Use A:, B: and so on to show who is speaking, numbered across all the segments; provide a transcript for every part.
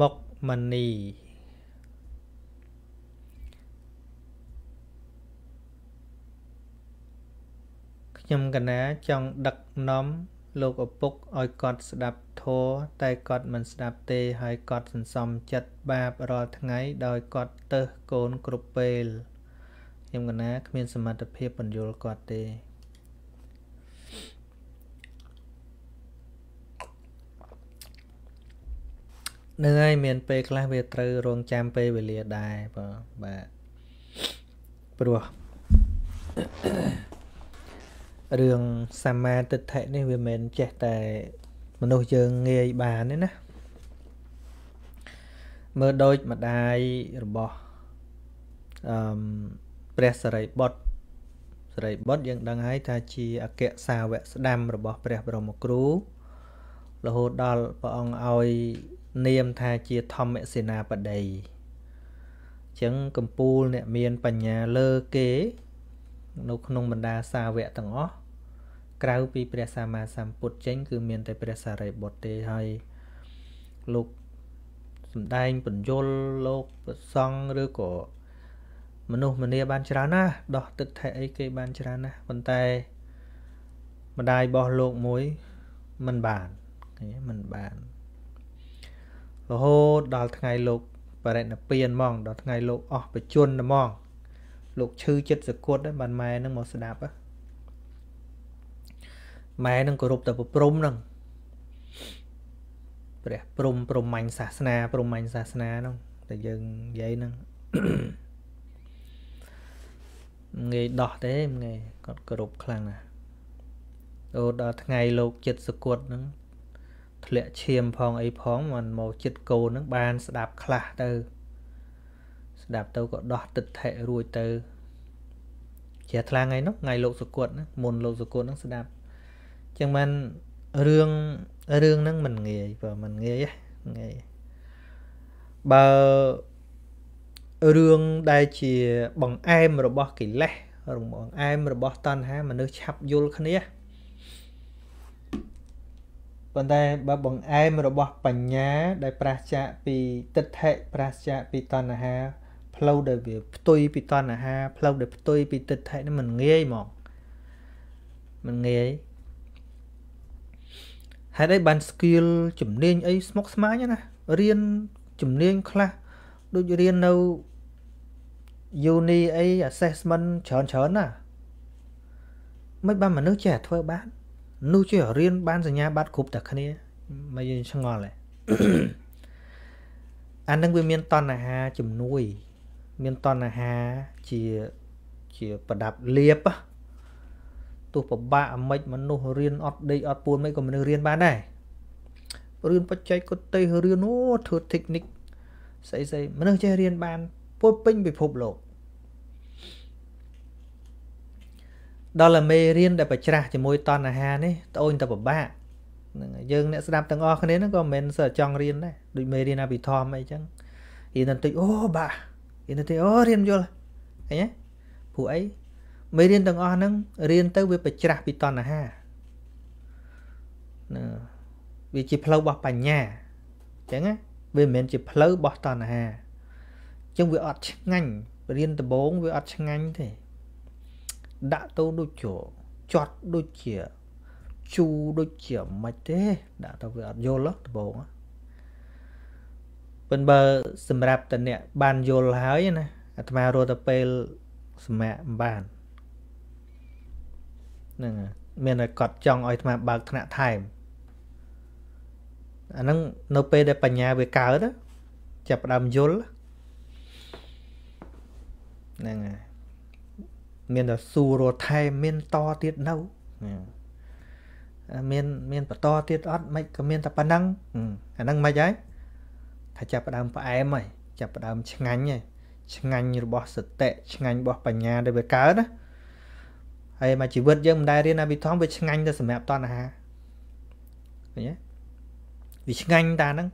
A: មុខមនីខ្ញុំកណាចង់ដឹកនាំលោកឪពុកឲ្យគាត់ ស្ដាប់ធัวតែគាត់មិនស្ដាប់ទេ ហើយគាត់សន្សំចិត្តបាបរាល់ថ្ងៃ ដោយគាត់ទៅកូនគ្រប់ពេលខ្ញុំកណា គ្មានសមត្ថភាពបញ្យល់គាត់ទេនឹងហើយមានពេលខ្លះវាត្រូវរងចាំពេលវេលាដែរបើបាទព្រោះរឿងសមាទិដ្ឋិនេះវាមិនចេះតែមនុស្សយើងងាយបានទេណាមើលដូចម្ដាយរបស់អឺព្រះសរិបុត្រសរិបុត្រយើងដឹងហើយថាជាអគ្គសាវកស្ដាំរបស់ព្រះបរមគ្រូរហូតដល់ព្រះអង្គឲ្យនាមថាជាធម្មសេនាបតីចឹងកម្ពូលអ្នកមានបញ្ញាលើគេនៅក្នុងបណ្ដាសាវកទាំងអស់ក្រៅពីព្រះសម្មាសម្ពុទ្ធចេញ គឺមាន តែ ព្រះសារីបុត្រទេហើយលោកសំដែងបញ្យលលោកប្រសង់ឬក៏មនុស្សម្នាបានច្រើនណាស់ដោះទឹកថែអីគេបានច្រើនណាស់ប៉ុន្តែម្ដាយរបស់លោកមួយមិនបានមិនបានរហូតដល់ថ្ងៃលោកបរិណពានហ្មងដល់ថ្ងៃលោក អស់បជនហ្មង លោកឈឺចិត្តសគត់ហ្នឹងបានម៉ែនឹងមកស្ដាប់ម៉ែនឹងគោរពតែប្រព្រំហ្នឹងព្រះព្រំព្រំមាញ់សាសនាព្រំមាញ់សាសនាហ្នឹងតែយើងនិយាយហ្នឹងងាយដោះទេងាយគាត់គោរពខ្លាំងណាស់ដល់ថ្ងៃលោកចិត្តសគត់ហ្នឹងធ្លាក់ឈាមផងអីផងមិនមកចិត្តកូននឹងបានស្ដាប់ខ្លះទៅ ស្ដាប់ទៅក៏ដោះទឹកថេរួចទៅជាថ្លាំងថ្ងៃនោះថ្ងៃលោកសុគតមុនលោកសុគតនឹងស្ដាប់ចឹងបានរឿងរឿងហ្នឹងមិនងាយបើមិនងាយងាយបើរឿងដែលជា បង្អែមរបស់កិលេសបង្អែមរបស់តណ្ហាមនុស្សឆាប់យល់គ្នាប៉ុន្តែបើបង្អែមរបស់បញ្ញាដែលប្រះចាកពីទិដ្ឋិប្រះចាកពីតណ្ហា ផ្លូវដែលវាផ្ទុយពីតណ្ហាផ្លូវដែលផ្ទុយពីទិដ្ឋិនេះมันងាយហ្មងมันងាយហេតុអីបាន skill ជំនាញអីស្មុគស្មាញណារៀនជំនាញខ្លះដូចរៀននៅ uni អី assessment ច្រើនច្រើនណាមិនបានមនុស្សចេះធ្វើបាននោះជារៀនបានសញ្ញាបត្រគ្រប់តែគ្នាមកយើងឆ្ងល់ហ៎អានឹងវាមានតណ្ហាជំនួយ មានតណ្ហាជាជាប្រដាប់លៀបទោះពិបាកអាមិច មនុស្សរៀនអត់ដេកអត់ពួនមិនក៏មនុស្សរៀនបានដែររៀនបច្ចេកទេសរៀនអូធ្វើ technique ស្អីស្អីមនុស្សចេះរៀនបានពោពេញពិភពលោកដល់តែមេរៀនដែលប្រច្រាស់ជាមួយតណ្ហានេះត្អូញតែពិបាកហ្នឹងយើងអ្នកស្ដាប់ទាំងអស់គ្នាហ្នឹងក៏មិនមែនសើចង់រៀនដែរដូចមេរៀនអភិធម្មអីចឹងរៀនតិចអូបាទរៀនតិចអូរៀនយល់ឃើញទេព្រោះអីមេរៀនទាំងអស់ហ្នឹងរៀនទៅវាប្រច្រាស់ពីតណ្ហាណាវាជាផ្លូវរបស់បញ្ញាអញ្ចឹងណាវាមិនមែនជា ផ្លូវរបស់តណ្ហាអញ្ចឹងវាអត់ឆ្ងាញ់រៀនដំបូងវាអត់ឆ្ងាញ់ទេដាក់ទៅដូចជាចត់ដូចជា ជូដូចជាមិនទេដាក់ទៅវាអត់យល់ដបងប៉ុន្តែសម្រាប់តអ្នកបានយល់ហើយណាអាត្មារត់ទៅពេលសម្រាប់បានហ្នឹងមានតែគាត់ចង់ឲ្យអាត្មាបើកថ្នាក់ថែមអាហ្នឹងនៅពេលដែលបញ្ញាវាកើតចាប់ផ្ដើមយល់ហ្នឹងហើយមានតែស៊ូរត់ថែមមានតទៀតនៅមានមានបន្តទៀតអត់មិនក៏មានតែប៉ុណ្ណឹងអាហ្នឹងមិនហើយថាចាប់ផ្ដើមផ្អែមហើយចាប់ផ្ដើម ឆ្ងាញ់ហើយឆ្ងាញ់របស់សតិឆ្ងាញ់របស់ បញ្ញា ដែលវាកើតណាហើយមកជីវិតយើងមិនដែលរៀនអភិធម្មវាឆ្ងាញ់តែសម្រាប់តណ្ហាឃើញទេវាឆ្ងាញ់តាហ្នឹង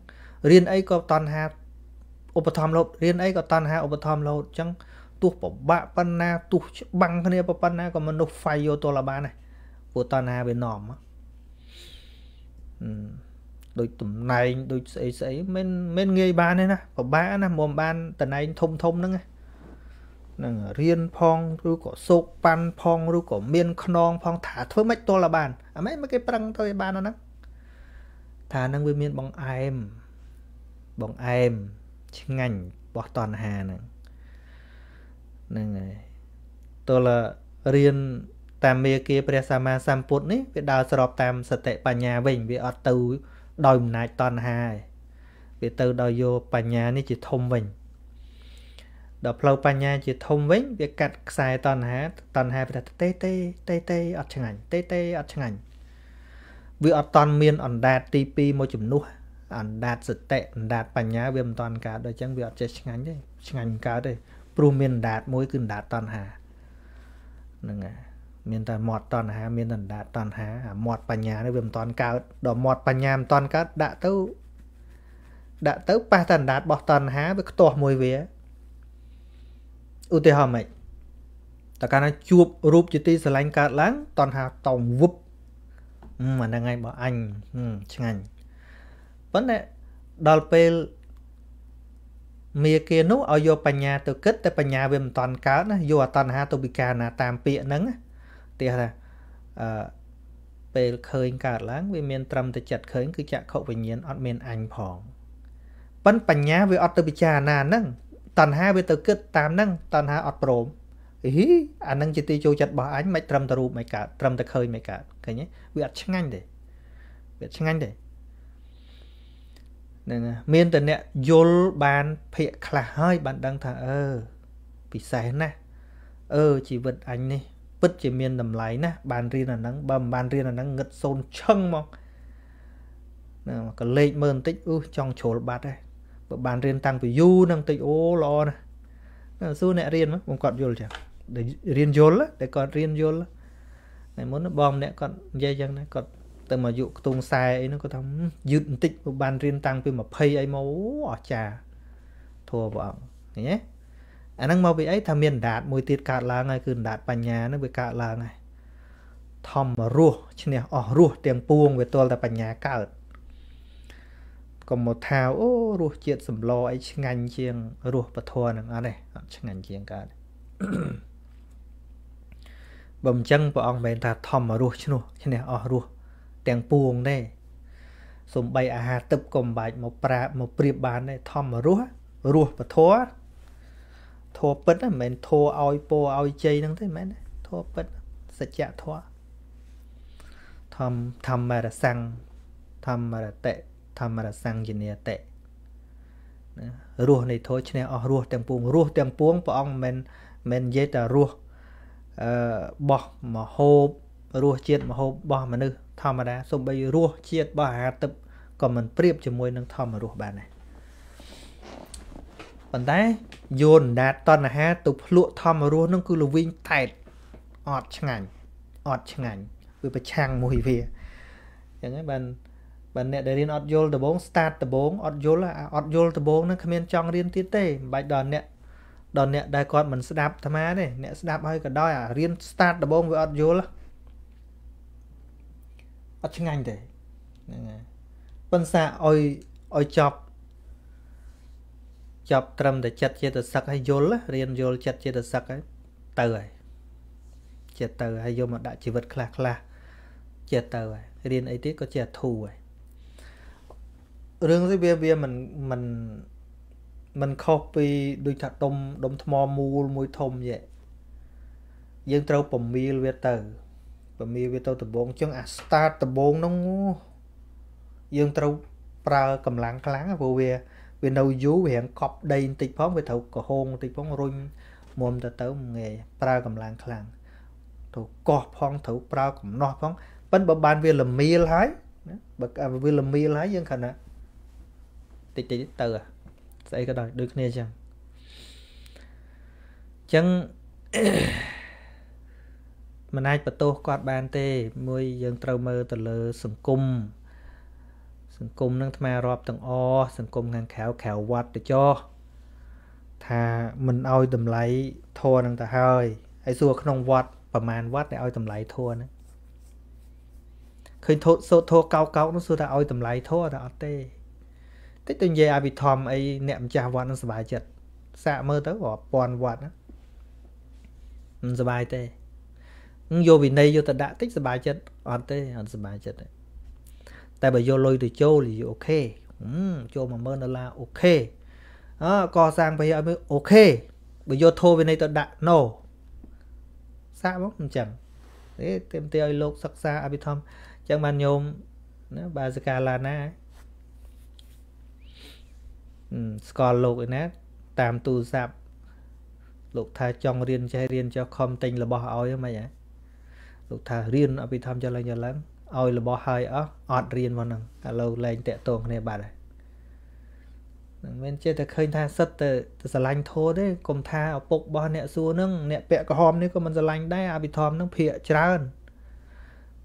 A: រៀនអីក៏តណ្ហាឧបធម្មលោតរៀនអីក៏តណ្ហាឧបធម្មលោតអញ្ចឹងទោះពិបាកប៉ុណ្ណាទោះច្បាំងគ្នាប៉ុណ្ណាក៏មនុស្សហ្វាយយកទល់បានដែរព្រោះតណ្ហាវានាំដូចតំណែងដូចស្អីស្អីមិនមិនងាយបានទេណាពិបាកណាមកបានតំណែងធំធំហ្នឹងហ្នឹងរៀនផងឬក៏សោកប៉ាន់ផងឬក៏មានខ្នងផងថាធ្វើម៉េចទល់បានអមែនមកគេប្រឹងទៅឲ្យបានអាហ្នឹងថាហ្នឹងវាមានបងអែមបងអែមឆ្ងាញ់បោះតណ្ហាហ្នឹងហ្នឹងហើយទោះរៀនតាមមេគាព្រះសម្មាសម្ពុទ្ធនេះវាដើរស្របតាមសតិបញ្ញាវិញ វាអត់ទៅដោយអំណាចតណ្ហាឯងវាទៅដោយយកបញ្ញានេះជាធំវិញដល់ផ្លូវបញ្ញាជាធំវិញ វាកាត់ខ្សែតណ្ហាតណ្ហាប្រទេសទេទេ ទេទេអត់ឆ្ងាញ់ទេទេអត់ឆ្ងាញ់វាអត់តន់មានអណ្ដាតទី2មកជំនួសអណ្ដាតសតិអណ្ដាតបញ្ញាវាមិនតន់កើតដូចចឹងវាអត់ចេះឆ្ងាញ់ទេឆ្ងាញ់កើតទេព្រោះមានអណ្ដាតមួយគឺអណ្ដាតតណ្ហាហ្នឹងហើយមានតែមាត់តណ្ហាមានអណ្ដាតតណ្ហាអាមាត់បញ្ញានេះវាមិនតាន់កើតដល់មាត់បញ្ញាមិនតាន់កើតដាក់ទៅដាក់ទៅប៉ះតែអណ្ដាតរបស់តណ្ហាវាខ្ទាស់មួយវាឧទាហរណ៍មកតើកាលណាជួបរូបជាទីស្រឡាញ់កើតឡើងតណ្ហាតោងវឹបអាហ្នឹងឯងបើអញឆ្ងាញ់ប៉ុន្តែដល់ពេលមេគានោះឲ្យយកបញ្ញាទៅគិតតែបញ្ញាវាមិនតាន់កើតណាយកអតណ្ហាទៅពិការណាតាមពាក្យហ្នឹងទៀតថាអឺពេលឃើញកើតឡើងវាមានត្រឹមតែចិត្តឃើញ គឺចក្ខុវិញ្ញាណអត់មានអញផងប៉ិនបញ្ញាវាអត់ទៅពិចារណាហ្នឹងតណ្ហាវាទៅគិតតាមហ្នឹងតណ្ហាអត់ព្រមអីអាហ្នឹងជាទីចូលចិត្តរបស់អញមិនត្រឹមតែរូបមិនកើតត្រឹមតែឃើញមិនកើតឃើញទេវាអត់ឆ្ងាញ់ទេវាឆ្ងាញ់ទេហ្នឹងមានតែអ្នកយល់បានភាកខ្លះហើយបានដឹងថាអឺពិសេសណាស់អឺជីវិតអញនេះ ពិតជាមាន តម្លៃណាស់បានរៀនអាហ្នឹងបើមិនបានរៀនអាហ្នឹងងឹតសូនឈឹងមកណាក៏លេខមើលបន្តិចអូចង់ជ្រុលបាត់ហើយបើបានរៀនតាំងពីយូរហ្នឹងបន្តិចអូល្អណាស់សួរអ្នករៀនមកគាត់យល់ចឹងរៀនយល់តែគាត់រៀនយល់តែមុនបងម្នាក់គាត់និយាយចឹងណាគាត់ទៅមកយកខ្ទង់ខ្សែអីហ្នឹងគាត់ថាយឺតបន្តិចពុំបានរៀនតាំងពី20អីមកអស្ចារ្យធัวព្រះអង្គឃើញទេអាហ្នឹងមកពីអីថាមានអណ្ដាត មួយទៀតកើតឡើងហើយគឺអណ្ដាតបញ្ញាហ្នឹងវាកើតឡើងហើយធម្មរស់ឈ្នះអស់រស់ទាំងពួងវាទាល់តែបញ្ញាកើតកុំមកថាអូរសជាតិសម្លអីឆ្ងាញ់ជាងរសពធហ្នឹងអត់ទេអត់ឆ្ងាញ់ជាងកើតបើមិនចឹងព្រះអង្គមិនថាធម្មរស់ឈ្នោះឈ្នះអស់រស់ទាំងពួងដែរសំបីអាហារទឹកក៏មិនបាច់មកប្រាមកប្រៀបបានដែរធម្មរស់រស់ពធធัวពិតហ្នឹងមិនមែនធัวឲ្យពោឲ្យជ័យហ្នឹងទេមែនទេធัวពិតសច្ចធัวធម្មធម្មរសੰងធម្មរតិធម្មរសੰងជានិតិណារស់នៃធัวឈ្នះអស់រស់ទាំងពួងរស់ទាំងពួងព្រះអង្គមិនមិននិយាយតែរស់អឺបោះមហូបរសជាតិមហូបបោះមនុស្សធម្មតាសំបីរសជាតិរបស់អាហារទឹកក៏មិនប្រៀបជាមួយនឹងធម្មរសបានដែរប៉ុន្តែយោនដាតតណ្ហាទៅភ្លក់ធម្មរសនឹងគឺលវិញតែតអត់ឆ្ងាញ់អត់ឆ្ងាញ់វាប្រឆាំងមួយវាអញ្ចឹងហើយបានបើអ្នកដែលរៀនអត់យល់ដំបង start ដំបងអត់យល់អត់យល់ដំបងហ្នឹងគ្មានចង់រៀនទៀតទេមិនបាច់ដល់អ្នកដល់អ្នកដែលគាត់មិនស្ដាប់អាត្មាទេអ្នកស្ដាប់ហើយក៏ដោយអារៀន start ដំបងវាអត់យល់អត់ឆ្ងាញ់ទេហ្នឹងហើយប៉ុន្តែឲ្យឲ្យចប់ចប់ត្រឹមតែចិត្តចេតសឹកឲ្យយល់រៀនយល់ចិត្តចេតសឹកឲ្យទៅហើយចេះទៅហើយយកមកដាក់ជីវិតខ្លះខ្លះចេះទៅហើយរៀនអីទៀតក៏ចេះធូរហើយរឿងនេះវាវាមិនមិនមិនខុសពីដូចថាដុំដុំថ្មមូលមួយធំយេយើងត្រូវពមៀលវាទៅពមៀវាទៅដំបងចឹងអា start ដំបងហ្នឹងយើងត្រូវប្រើកម្លាំងខ្លាំងព្រោះវាវានៅយូរវារៀងកប់ដីបន្តិចផង វាត្រូវកហងបន្តិចផងរុញមុំទៅទៅងាយប្រើកម្លាំងខ្លាំងត្រូវកោះផងត្រូវប្រើកំណោះផងប៉ិនបើបានវាល្មៀលហើយបើវាល្មៀលហើយយើងគ្រាន់តែតិចតិចទៅស្អីក៏ដោយដូចគ្នាចឹងចឹងមិនអាចបន្ទោសគាត់បានទេ មួយយើង ត្រូវមើលទៅលើសង្គមសង្គមនឹងថ្មរាប់ទាំងអស់សង្គមខាងក្រៅក្រៅវត្តទៅចោះថាមិនឲ្យតម្លៃធัวនឹងទៅហើយហើយសួរក្នុងវត្តប្រមាណវត្តដែលឲ្យតម្លៃធัวហ្នឹងឃើញធូតសូតធัวកោកកោកនោះសួរថាឲ្យតម្លៃធัวតែអត់ទេតិចទៅនិយាយអភិធម្មអីអ្នកម្ចាស់វត្តនឹងសុបាយចិត្តសាកមើលទៅរាប់ពាន់វត្តណាមិនសុបាយទេយកវិន័យយកទៅដាក់តិចសบายចិត្តអត់ទេអត់សบายចិត្តទេតែបើយកលុយទៅចូលអូខេចូល10000ដុល្លារអូខេអកសាងប្រយោជន៍ឲ្យមើលអូខេបើយកធោវិន័យទៅដាក់ no សាកមកអញ្ចឹងទេទៀមទាឲ្យលោក សិក្សាអភិធម្មអញ្ចឹងបានញោមណាបាសិកាឡាណាស្គាល់លោកឯណា តាមទូរស័ព្ទលោកថាចង់រៀនចេះរៀនចុះខំទិញរបស់ឲ្យហ្មងហ៎លោកថារៀនអភិធម្មយ៉ាងឡើងយ៉ាងឡើងឲ្យរបស់ហើយអស់អត់រៀនមកហ្នឹងឥឡូវលែងតាក់ទងគ្នាបាត់ហើយនឹងមានចេះតែឃើញ ថាសិតទៅទៅស្រឡាញ់ធោទេកុំថាឪពុករបស់អ្នកសួរនឹងអ្នកពាក់ក្រហមនេះក៏មិនស្រឡាញ់ដែរអភិធម្មនឹងភាកច្រើន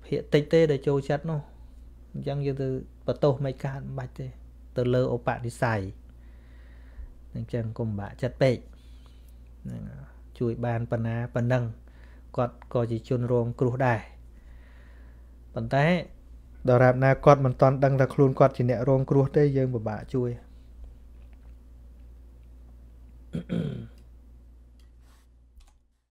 A: ភាកតិចទេដែលចូលចិត្តនោះអញ្ចឹងយើងទៅបតោសមិនកើតមិនបាច់ទេ ទៅលើឧបនិស្ស័យអញ្ចឹងកុំបាក់ចិត្តពេកនឹងជួយបានបណ្ណាប៉ុណ្ណឹងគាត់ក៏ជាជនរងគ្រោះដែរប៉ុន្តែដរាបណាគាត់មិនទាន់ដឹងថាខ្លួនគាត់ជាអ្នករងគ្រោះទេយើងពិបាកជួយ Mm-hmm.